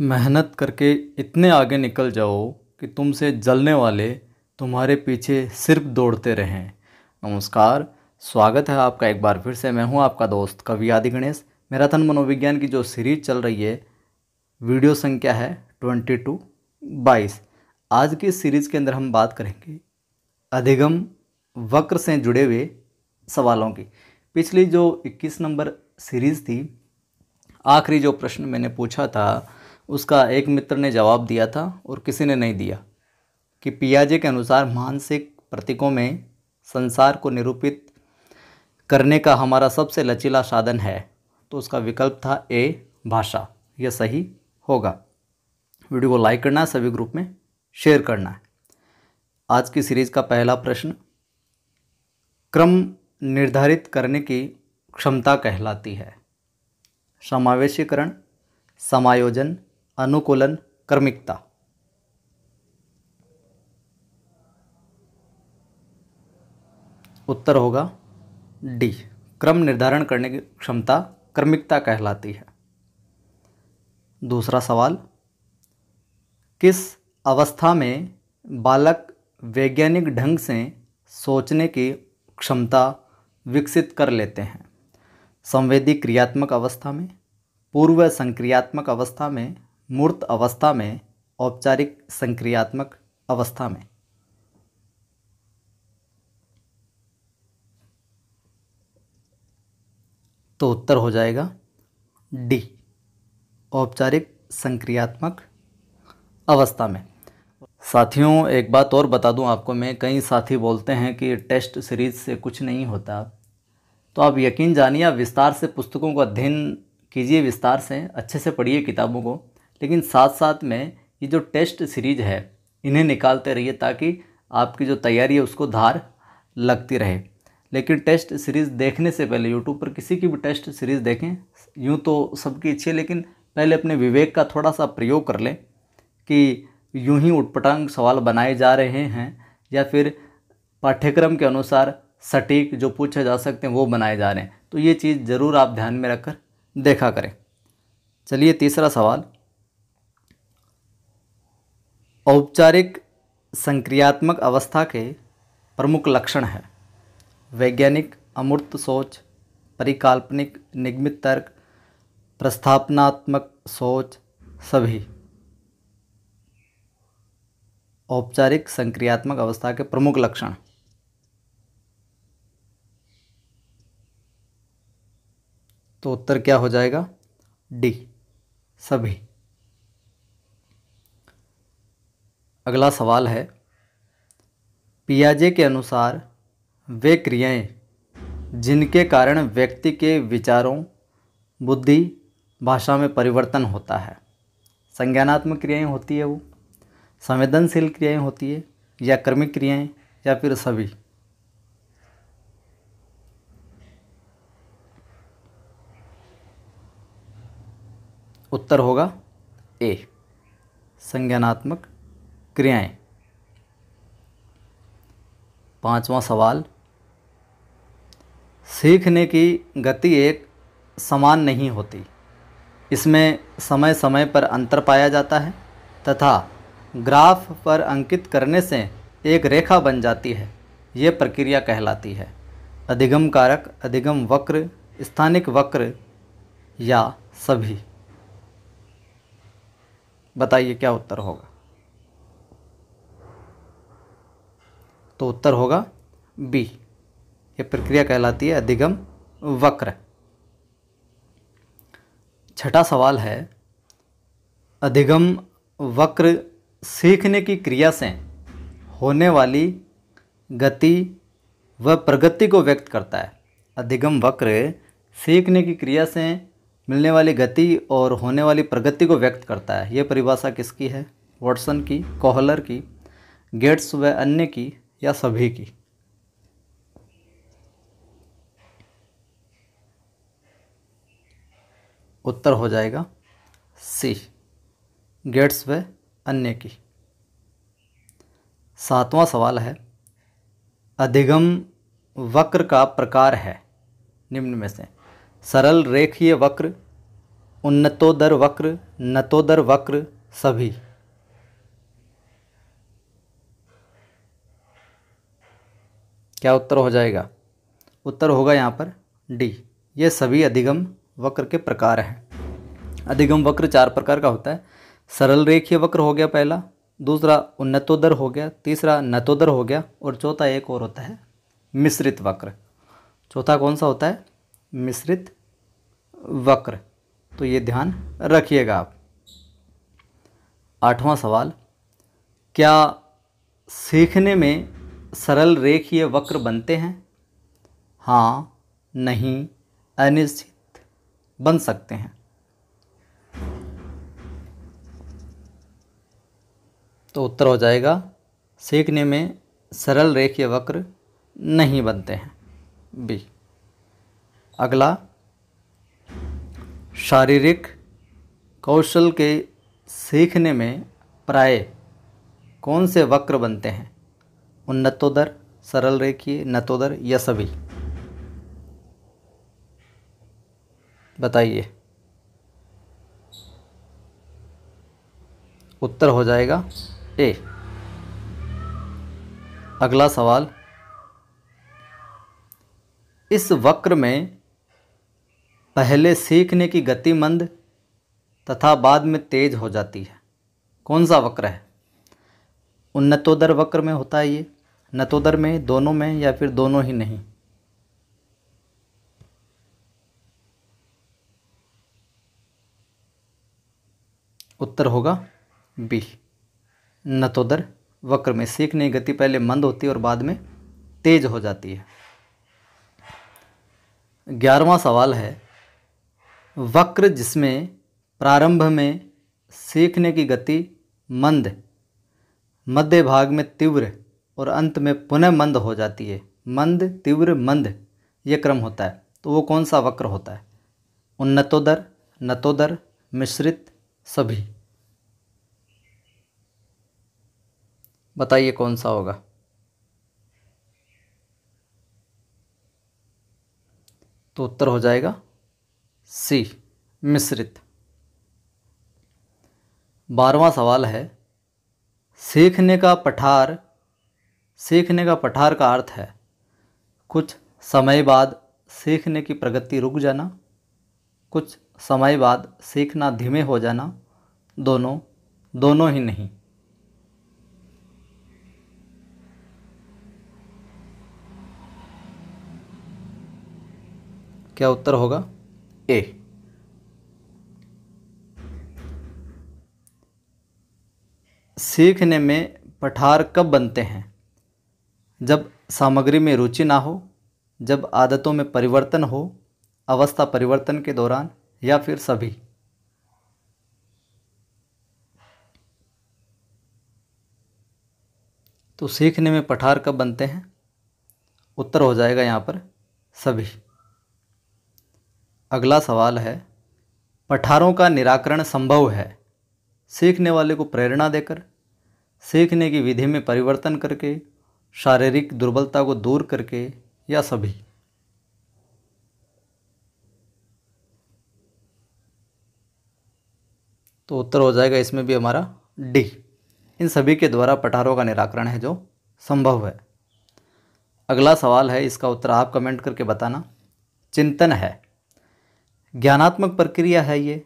मेहनत करके इतने आगे निकल जाओ कि तुमसे जलने वाले तुम्हारे पीछे सिर्फ दौड़ते रहें नमस्कार स्वागत है आपका एक बार फिर से मैं हूं आपका दोस्त कवि आदि गणेश मैराथन मनोविज्ञान की जो सीरीज चल रही है वीडियो संख्या है ट्वेंटी टू बाईस आज की सीरीज़ के अंदर हम बात करेंगे अधिगम वक्र से जुड़े हुए सवालों की पिछली जो इक्कीस नंबर सीरीज़ थी आखिरी जो प्रश्न मैंने पूछा था उसका एक मित्र ने जवाब दिया था और किसी ने नहीं दिया कि पियाजे के अनुसार मानसिक प्रतीकों में संसार को निरूपित करने का हमारा सबसे लचीला साधन है तो उसका विकल्प था ए भाषा यह सही होगा वीडियो को लाइक करना है सभी ग्रुप में शेयर करना है आज की सीरीज़ का पहला प्रश्न क्रम निर्धारित करने की क्षमता कहलाती है समावेशीकरण समायोजन अनुकूलन क्रमिकता उत्तर होगा डी क्रम निर्धारण करने की क्षमता क्रमिकता कहलाती है दूसरा सवाल किस अवस्था में बालक वैज्ञानिक ढंग से सोचने की क्षमता विकसित कर लेते हैं संवेदी क्रियात्मक अवस्था में पूर्व संक्रियात्मक अवस्था में मूर्त अवस्था में औपचारिक संक्रियात्मक अवस्था में तो उत्तर हो जाएगा डी औपचारिक संक्रियात्मक अवस्था में साथियों एक बात और बता दूं आपको मैं कई साथी बोलते हैं कि टेस्ट सीरीज से कुछ नहीं होता तो आप यकीन जानिए विस्तार से पुस्तकों का अध्ययन कीजिए विस्तार से अच्छे से पढ़िए किताबों को लेकिन साथ साथ में ये जो टेस्ट सीरीज है इन्हें निकालते रहिए ताकि आपकी जो तैयारी है उसको धार लगती रहे लेकिन टेस्ट सीरीज़ देखने से पहले यूट्यूब पर किसी की भी टेस्ट सीरीज़ देखें यूँ तो सबकी अच्छी है लेकिन पहले अपने विवेक का थोड़ा सा प्रयोग कर लें कि यूं ही उटपटांग सवाल बनाए जा रहे हैं या फिर पाठ्यक्रम के अनुसार सटीक जो पूछे जा सकते हैं वो बनाए जा रहे हैं तो ये चीज़ ज़रूर आप ध्यान में रखकर देखा करें चलिए तीसरा सवाल औपचारिक संक्रियात्मक अवस्था के प्रमुख लक्षण हैं वैज्ञानिक अमूर्त सोच परिकाल्पनिक निगमित तर्क प्रस्थापनात्मक सोच सभी औपचारिक संक्रियात्मक अवस्था के प्रमुख लक्षण तो उत्तर क्या हो जाएगा डी सभी अगला सवाल है पियाजे के अनुसार वे क्रियाएं जिनके कारण व्यक्ति के विचारों बुद्धि भाषा में परिवर्तन होता है संज्ञानात्मक क्रियाएं होती है वो संवेदनशील क्रियाएं होती है या कर्मिक क्रियाएं या फिर सभी उत्तर होगा ए संज्ञानात्मक क्रियाएं पांचवा सवाल सीखने की गति एक समान नहीं होती इसमें समय समय पर अंतर पाया जाता है तथा ग्राफ पर अंकित करने से एक रेखा बन जाती है ये प्रक्रिया कहलाती है अधिगम कारक अधिगम वक्र स्थानिक वक्र या सभी बताइए क्या उत्तर होगा तो उत्तर होगा बी यह प्रक्रिया कहलाती है अधिगम वक्र छठा सवाल है अधिगम वक्र सीखने की क्रिया से होने वाली गति व प्रगति को व्यक्त करता है अधिगम वक्र सीखने की क्रिया से मिलने वाली गति और होने वाली प्रगति को व्यक्त करता है यह परिभाषा किसकी है वॉटसन की कोहलर की गेट्स व अन्य की या सभी की उत्तर हो जाएगा सी गेट्स व अन्य की सातवां सवाल है अधिगम वक्र का प्रकार है निम्न में से सरल रेखीय वक्र उन्नतोदर वक्र नतोदर वक्र सभी क्या उत्तर हो जाएगा उत्तर होगा यहाँ पर डी ये सभी अधिगम वक्र के प्रकार हैं अधिगम वक्र चार प्रकार का होता है सरल रेखीय वक्र हो गया पहला दूसरा उन्नतोदर हो गया तीसरा नतोदर हो गया और चौथा एक और होता है मिश्रित वक्र चौथा कौन सा होता है मिश्रित वक्र तो ये ध्यान रखिएगा आप आठवां सवाल क्या सीखने में सरल रेखीय वक्र बनते हैं हाँ नहीं अनिश्चित बन सकते हैं तो उत्तर हो जाएगा सीखने में सरल रेखीय वक्र नहीं बनते हैं बी अगला शारीरिक कौशल के सीखने में प्राय कौन से वक्र बनते हैं उन्नतोदर सरल रेखीय नतोदर या सभी बताइए उत्तर हो जाएगा ए अगला सवाल इस वक्र में पहले सीखने की गति मंद तथा बाद में तेज हो जाती है कौन सा वक्र है उन्नतोदर वक्र में होता है ये नतोदर में दोनों में या फिर दोनों ही नहीं उत्तर होगा बी नतोदर वक्र में सीखने की गति पहले मंद होती है और बाद में तेज हो जाती है ग्यारहवा सवाल है वक्र जिसमें प्रारंभ में सीखने की गति मंद मध्य भाग में तीव्र और अंत में पुनः मंद हो जाती है मंद तीव्र मंद ये क्रम होता है तो वो कौन सा वक्र होता है उन्नतोदर नतोदर मिश्रित सभी बताइए कौन सा होगा तो उत्तर हो जाएगा सी मिश्रित बारवा सवाल है सीखने का पठार सीखने का पठार का अर्थ है कुछ समय बाद सीखने की प्रगति रुक जाना कुछ समय बाद सीखना धीमे हो जाना दोनों दोनों ही नहीं क्या उत्तर होगा ए सीखने में पठार कब बनते हैं जब सामग्री में रुचि ना हो जब आदतों में परिवर्तन हो अवस्था परिवर्तन के दौरान या फिर सभी तो सीखने में पठार कब बनते हैं उत्तर हो जाएगा यहाँ पर सभी अगला सवाल है पठारों का निराकरण संभव है सीखने वाले को प्रेरणा देकर सीखने की विधि में परिवर्तन करके शारीरिक दुर्बलता को दूर करके या सभी तो उत्तर हो जाएगा इसमें भी हमारा डी इन सभी के द्वारा पठारों का निराकरण है जो संभव है अगला सवाल है इसका उत्तर आप कमेंट करके बताना चिंतन है ज्ञानात्मक प्रक्रिया है ये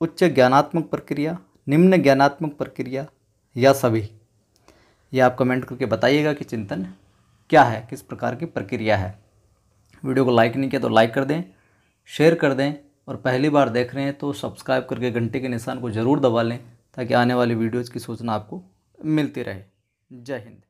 उच्च ज्ञानात्मक प्रक्रिया निम्न ज्ञानात्मक प्रक्रिया या सभी ये आप कमेंट करके बताइएगा कि चिंतन क्या है किस प्रकार की प्रक्रिया है वीडियो को लाइक नहीं किया तो लाइक कर दें शेयर कर दें और पहली बार देख रहे हैं तो सब्सक्राइब करके घंटे के निशान को ज़रूर दबा लें ताकि आने वाली वीडियोज़ की सूचना आपको मिलती रहे जय हिंद